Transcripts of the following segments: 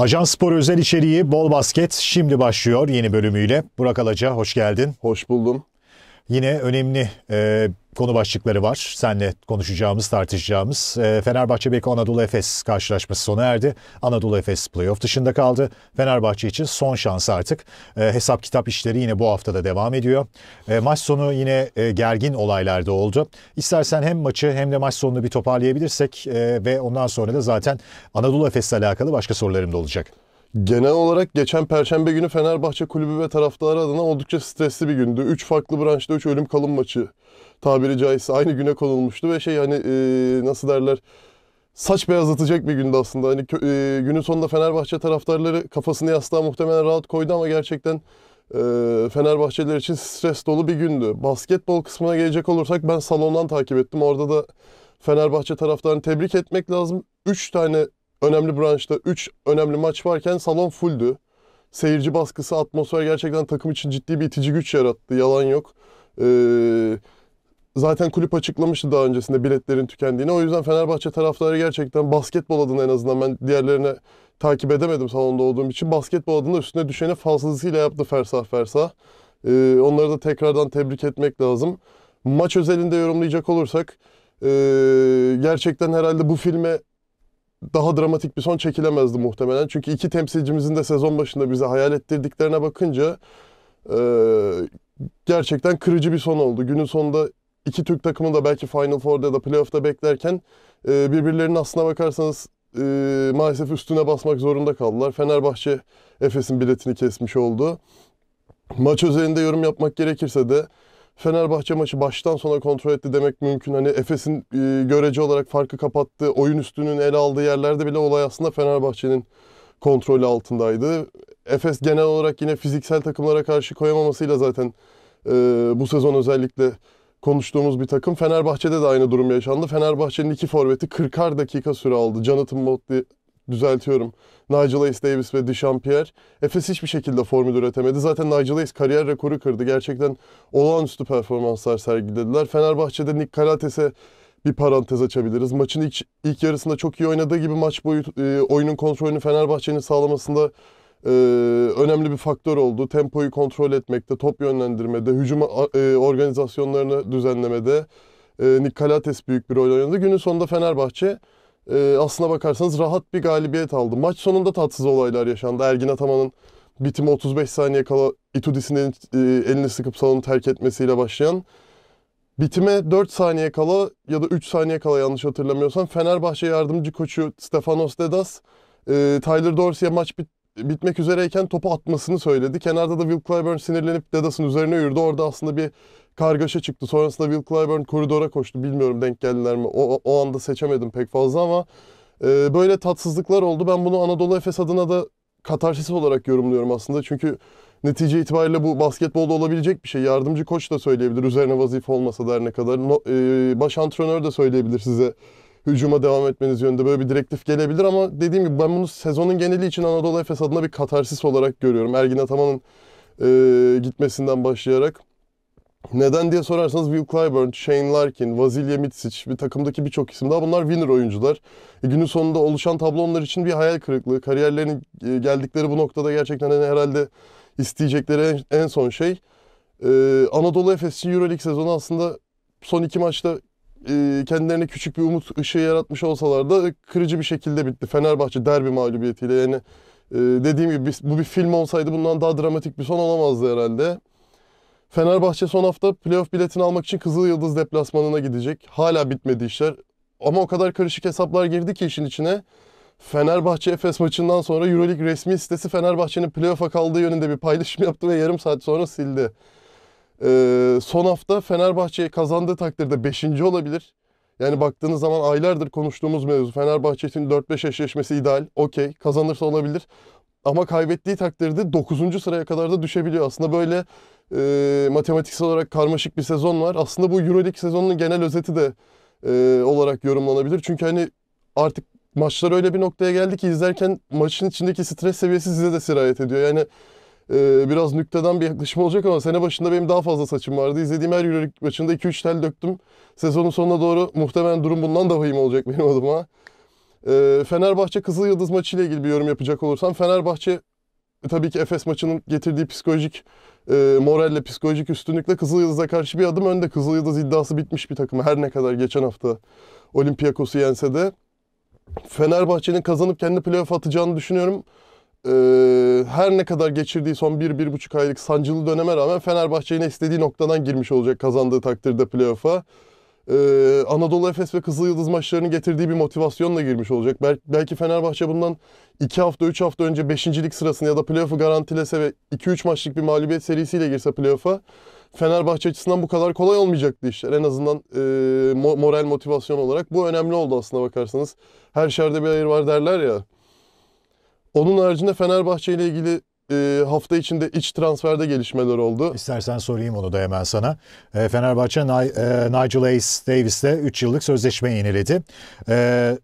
Ajan Spor özel içeriği Bol Basket şimdi başlıyor yeni bölümüyle. Burak Alaca hoş geldin. Hoş buldum. Yine önemli e, konu başlıkları var. Senle konuşacağımız, tartışacağımız. E, Fenerbahçe Beko Anadolu Efes karşılaşması sona erdi. Anadolu Efes playoff dışında kaldı. Fenerbahçe için son şans artık. E, hesap kitap işleri yine bu haftada devam ediyor. E, maç sonu yine e, gergin olaylarda oldu. İstersen hem maçı hem de maç sonunu bir toparlayabilirsek e, ve ondan sonra da zaten Anadolu Efes'le alakalı başka sorularım da olacak. Genel olarak geçen perşembe günü Fenerbahçe kulübü ve taraftarı adına oldukça stresli bir gündü. Üç farklı branşta üç ölüm kalım maçı tabiri caizse aynı güne konulmuştu ve şey hani e, nasıl derler saç beyazlatacak bir gündü aslında. Hani e, günün sonunda Fenerbahçe taraftarları kafasını yastığa muhtemelen rahat koydu ama gerçekten e, Fenerbahçeliler için stres dolu bir gündü. Basketbol kısmına gelecek olursak ben salondan takip ettim. Orada da Fenerbahçe taraftarını tebrik etmek lazım. Üç tane önemli branşta 3 önemli maç varken salon fulldü. Seyirci baskısı, atmosfer gerçekten takım için ciddi bir itici güç yarattı. Yalan yok. Ee, zaten kulüp açıklamıştı daha öncesinde biletlerin tükendiğini. O yüzden Fenerbahçe taraftarı gerçekten basketbol adına en azından ben diğerlerine takip edemedim salonda olduğum için. Basketbol adına üstüne düşeni fazlasıyla yaptı fersah fersah. Ee, onları da tekrardan tebrik etmek lazım. Maç özelinde yorumlayacak olursak e, gerçekten herhalde bu filme daha dramatik bir son çekilemezdi muhtemelen. Çünkü iki temsilcimizin de sezon başında bize hayal ettirdiklerine bakınca e, gerçekten kırıcı bir son oldu. Günün sonunda iki Türk takımı da belki Final Four'da ya da playoff'ta beklerken e, birbirlerinin aslına bakarsanız e, maalesef üstüne basmak zorunda kaldılar. Fenerbahçe Efes'in biletini kesmiş oldu. Maç özelinde yorum yapmak gerekirse de Fenerbahçe maçı baştan sona kontrol etti demek mümkün. Hani Efes'in e, görece olarak farkı kapattı, oyun üstünün ele aldığı yerlerde bile olay aslında Fenerbahçe'nin kontrolü altındaydı. Efes genel olarak yine fiziksel takımlara karşı koyamamasıyla zaten e, bu sezon özellikle konuştuğumuz bir takım. Fenerbahçe'de de aynı durum yaşandı. Fenerbahçe'nin iki forveti 40'ar dakika süre aldı. Jonathan Motley, düzeltiyorum. Nigel Ace Davis ve Dechampier. Efes hiçbir şekilde formül üretemedi. Zaten Nigel Ace kariyer rekoru kırdı. Gerçekten olağanüstü performanslar sergilediler. Fenerbahçe'de Nick Karates'e bir parantez açabiliriz. Maçın ilk, ilk yarısında çok iyi oynadığı gibi maç boyu e, oyunun kontrolünü Fenerbahçe'nin sağlamasında e, önemli bir faktör oldu. Tempoyu kontrol etmekte, top yönlendirmede, hücum e, organizasyonlarını düzenlemede e, Nikolates büyük bir rol oynadı. Günün sonunda Fenerbahçe e, aslına bakarsanız rahat bir galibiyet aldı. Maç sonunda tatsız olaylar yaşandı. Ergin Ataman'ın bitimi 35 saniye kala İtudis'in e, elini sıkıp salonu terk etmesiyle başlayan Bitime 4 saniye kala ya da 3 saniye kala yanlış hatırlamıyorsam Fenerbahçe yardımcı koçu Stefanos Dedas e, Tyler Dorsey'e maç bit bitmek üzereyken topu atmasını söyledi. Kenarda da Will Clyburn sinirlenip Dedas'ın üzerine yürüdü. Orada aslında bir kargaşa çıktı. Sonrasında Will Clyburn koridora koştu. Bilmiyorum denk geldiler mi? O, o anda seçemedim pek fazla ama e, böyle tatsızlıklar oldu. Ben bunu Anadolu Efes adına da katarsis olarak yorumluyorum aslında. Çünkü netice itibariyle bu basketbolda olabilecek bir şey. Yardımcı koç da söyleyebilir üzerine vazife olmasa da her ne kadar. No, e, baş antrenör de söyleyebilir size hücuma devam etmeniz yönünde böyle bir direktif gelebilir ama dediğim gibi ben bunu sezonun geneli için Anadolu Efes adına bir katarsis olarak görüyorum. Ergin Ataman'ın e, gitmesinden başlayarak. Neden diye sorarsanız Will Clyburn, Shane Larkin, Vasilya Mitsic bir takımdaki birçok isim daha bunlar winner oyuncular. E, günün sonunda oluşan tablo onlar için bir hayal kırıklığı. Kariyerlerinin e, geldikleri bu noktada gerçekten hani herhalde isteyecekleri en, en son şey. E, Anadolu Efes için Euroleague sezonu aslında son iki maçta e, kendilerine küçük bir umut ışığı yaratmış olsalar da kırıcı bir şekilde bitti. Fenerbahçe derbi mağlubiyetiyle yani e, dediğim gibi bu bir film olsaydı bundan daha dramatik bir son olamazdı herhalde. Fenerbahçe son hafta playoff biletini almak için Kızıl Yıldız deplasmanına gidecek. Hala bitmedi işler. Ama o kadar karışık hesaplar girdi ki işin içine. Fenerbahçe Efes maçından sonra Euroleague resmi sitesi Fenerbahçe'nin playoff'a kaldığı yönünde bir paylaşım yaptı ve yarım saat sonra sildi. Ee, son hafta Fenerbahçe kazandığı takdirde 5. olabilir. Yani baktığınız zaman aylardır konuştuğumuz mevzu. Fenerbahçe'nin için 4-5 eşleşmesi ideal. Okey kazanırsa olabilir. Ama kaybettiği takdirde 9. sıraya kadar da düşebiliyor. Aslında böyle e, matematiksel olarak karmaşık bir sezon var. Aslında bu Euroleague sezonunun genel özeti de e, olarak yorumlanabilir. Çünkü hani artık maçlar öyle bir noktaya geldi ki izlerken maçın içindeki stres seviyesi size de sirayet ediyor. Yani ee, biraz nükteden bir yaklaşım olacak ama sene başında benim daha fazla saçım vardı. İzlediğim her Euroleague maçında 2-3 tel döktüm. Sezonun sonuna doğru muhtemelen durum bundan da vahim olacak benim adıma. Ee, Fenerbahçe Kızıl Yıldız maçı ile ilgili bir yorum yapacak olursam Fenerbahçe e, tabii ki Efes maçının getirdiği psikolojik e, moralle, psikolojik üstünlükle Kızıl Yıldız'a karşı bir adım önde. Kızıl Yıldız iddiası bitmiş bir takım her ne kadar geçen hafta Olympiakos'u yense de. Fenerbahçe'nin kazanıp kendi playoff atacağını düşünüyorum e, her ne kadar geçirdiği son 1-1,5 aylık sancılı döneme rağmen Fenerbahçe'nin istediği noktadan girmiş olacak kazandığı takdirde playoff'a. E, Anadolu Efes ve Kızıl Yıldız maçlarını getirdiği bir motivasyonla girmiş olacak. Bel- belki Fenerbahçe bundan 2 hafta 3 hafta önce 5. lig sırasını ya da playoff'u garantilese ve 2-3 maçlık bir mağlubiyet serisiyle girse playoff'a Fenerbahçe açısından bu kadar kolay olmayacaktı işler. En azından e, moral motivasyon olarak bu önemli oldu aslında bakarsanız. Her şerde bir hayır var derler ya. Onun haricinde Fenerbahçe ile ilgili e, hafta içinde iç transferde gelişmeler oldu. İstersen sorayım onu da hemen sana. E, Fenerbahçe Ni- e, Nigel Ace Davis'le 3 yıllık sözleşme yeniledi. E,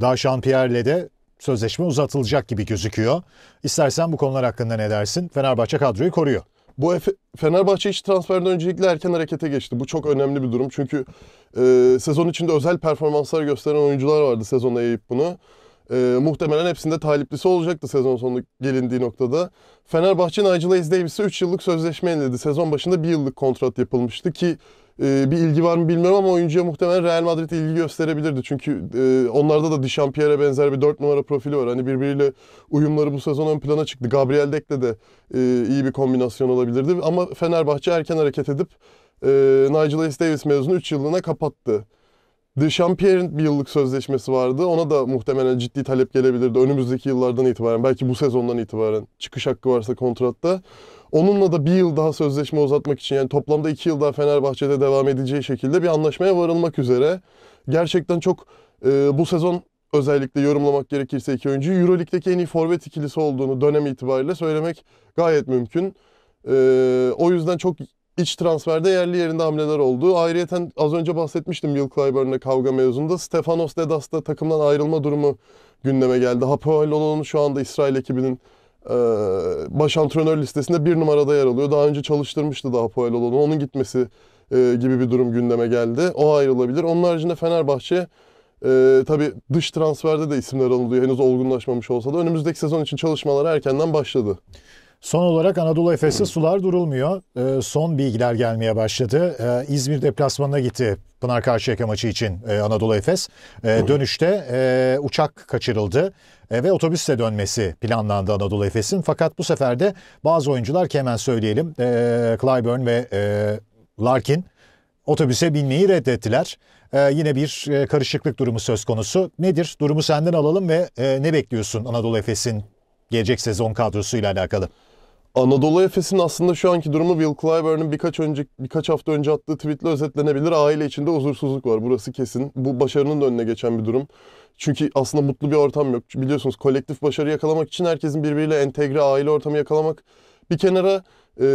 daha Jean-Pierre'le de sözleşme uzatılacak gibi gözüküyor. İstersen bu konular hakkında ne dersin? Fenerbahçe kadroyu koruyor. Bu Efe, Fenerbahçe iç transferden öncelikle erken harekete geçti. Bu çok önemli bir durum. Çünkü e, sezon içinde özel performanslar gösteren oyuncular vardı sezonda yayıp bunu. E, muhtemelen hepsinde taliplisi olacaktı sezon sonu gelindiği noktada. Fenerbahçe Nigel Hayes Davis'e 3 yıllık sözleşme yeniledi. Sezon başında 1 yıllık kontrat yapılmıştı ki e, bir ilgi var mı bilmiyorum ama oyuncuya muhtemelen Real Madrid ilgi gösterebilirdi. Çünkü e, onlarda da Dichampierre'e benzer bir 4 numara profili var. Hani birbiriyle uyumları bu sezon ön plana çıktı. Gabriel Dek'le de e, iyi bir kombinasyon olabilirdi. Ama Fenerbahçe erken hareket edip e, Nigel Hayes Davis mezunu 3 yıllığına kapattı. De Champier'in bir yıllık sözleşmesi vardı. Ona da muhtemelen ciddi talep gelebilirdi önümüzdeki yıllardan itibaren. Belki bu sezondan itibaren çıkış hakkı varsa kontratta. Onunla da bir yıl daha sözleşme uzatmak için yani toplamda iki yıl daha Fenerbahçe'de devam edeceği şekilde bir anlaşmaya varılmak üzere. Gerçekten çok e, bu sezon özellikle yorumlamak gerekirse iki oyuncu Euroleague'deki en iyi forvet ikilisi olduğunu dönem itibariyle söylemek gayet mümkün. E, o yüzden çok İç transferde yerli yerinde hamleler oldu. Ayrıyeten az önce bahsetmiştim Will Clyburn'la kavga mevzunda. Stefanos Dedas da takımdan ayrılma durumu gündeme geldi. Hapoel Hapoelolo'nun şu anda İsrail ekibinin e, baş antrenör listesinde bir numarada yer alıyor. Daha önce çalıştırmıştı da Hapoel Hapoelolo'nun. Onun gitmesi e, gibi bir durum gündeme geldi. O ayrılabilir. Onun haricinde Fenerbahçe e, tabii dış transferde de isimler alınıyor. Henüz olgunlaşmamış olsa da önümüzdeki sezon için çalışmalara erkenden başladı. Son olarak Anadolu Efes'te sular durulmuyor. E, son bilgiler gelmeye başladı. E, İzmir deplasmanına gitti Pınar Karşıyaka maçı için e, Anadolu Efes. E, dönüşte e, uçak kaçırıldı e, ve otobüsle dönmesi planlandı Anadolu Efes'in. Fakat bu sefer de bazı oyuncular ki hemen söyleyelim e, Clyburn ve e, Larkin otobüse binmeyi reddettiler. Ee, yine bir e, karışıklık durumu söz konusu. Nedir? Durumu senden alalım ve e, ne bekliyorsun Anadolu Efes'in gelecek sezon kadrosuyla alakalı? Anadolu Efes'in aslında şu anki durumu Will Clyburn'ın birkaç önce birkaç hafta önce attığı tweetle özetlenebilir. Aile içinde huzursuzluk var. Burası kesin. Bu başarının da önüne geçen bir durum. Çünkü aslında mutlu bir ortam yok. Biliyorsunuz kolektif başarı yakalamak için herkesin birbiriyle entegre aile ortamı yakalamak bir kenara e,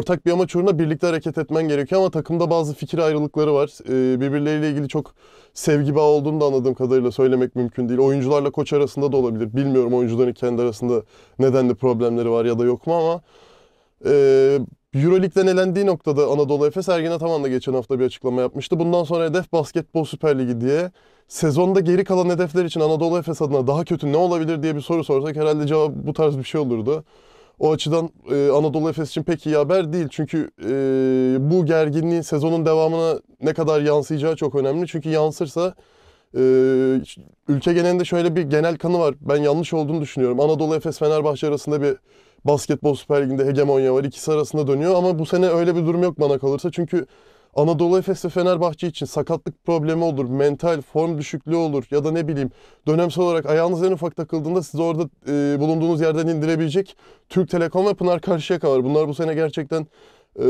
ortak bir amaç uğruna birlikte hareket etmen gerekiyor ama takımda bazı fikir ayrılıkları var. E, birbirleriyle ilgili çok sevgi bağı olduğunu da anladığım kadarıyla söylemek mümkün değil. Oyuncularla koç arasında da olabilir. Bilmiyorum oyuncuların kendi arasında nedenli problemleri var ya da yok mu ama e, Euroleague'den elendiği noktada Anadolu Efes Ergin Ataman da geçen hafta bir açıklama yapmıştı. Bundan sonra hedef Basketbol Süper Ligi diye sezonda geri kalan hedefler için Anadolu Efes adına daha kötü ne olabilir diye bir soru sorsak herhalde cevap bu tarz bir şey olurdu. O açıdan e, Anadolu Efes için pek iyi haber değil. Çünkü e, bu gerginliğin sezonun devamına ne kadar yansıyacağı çok önemli. Çünkü yansırsa e, ülke genelinde şöyle bir genel kanı var. Ben yanlış olduğunu düşünüyorum. Anadolu Efes Fenerbahçe arasında bir basketbol süper liginde hegemonya var. İkisi arasında dönüyor ama bu sene öyle bir durum yok bana kalırsa. Çünkü Anadolu Efes ve Fenerbahçe için sakatlık problemi olur, mental form düşüklüğü olur ya da ne bileyim dönemsel olarak ayağınız en ufak takıldığında sizi orada e, bulunduğunuz yerden indirebilecek Türk Telekom ve Pınar Karşıyaka var. Bunlar bu sene gerçekten e,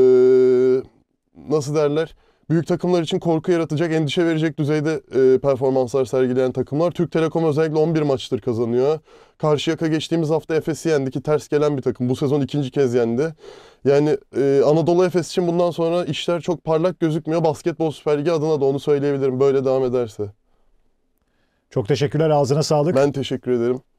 nasıl derler? büyük takımlar için korku yaratacak, endişe verecek düzeyde e, performanslar sergileyen takımlar. Türk Telekom özellikle 11 maçtır kazanıyor. Karşıyaka geçtiğimiz hafta Efes'i yendi ki ters gelen bir takım. Bu sezon ikinci kez yendi. Yani e, Anadolu Efes için bundan sonra işler çok parlak gözükmüyor. Basketbol Süper Ligi adına da onu söyleyebilirim böyle devam ederse. Çok teşekkürler ağzına sağlık. Ben teşekkür ederim.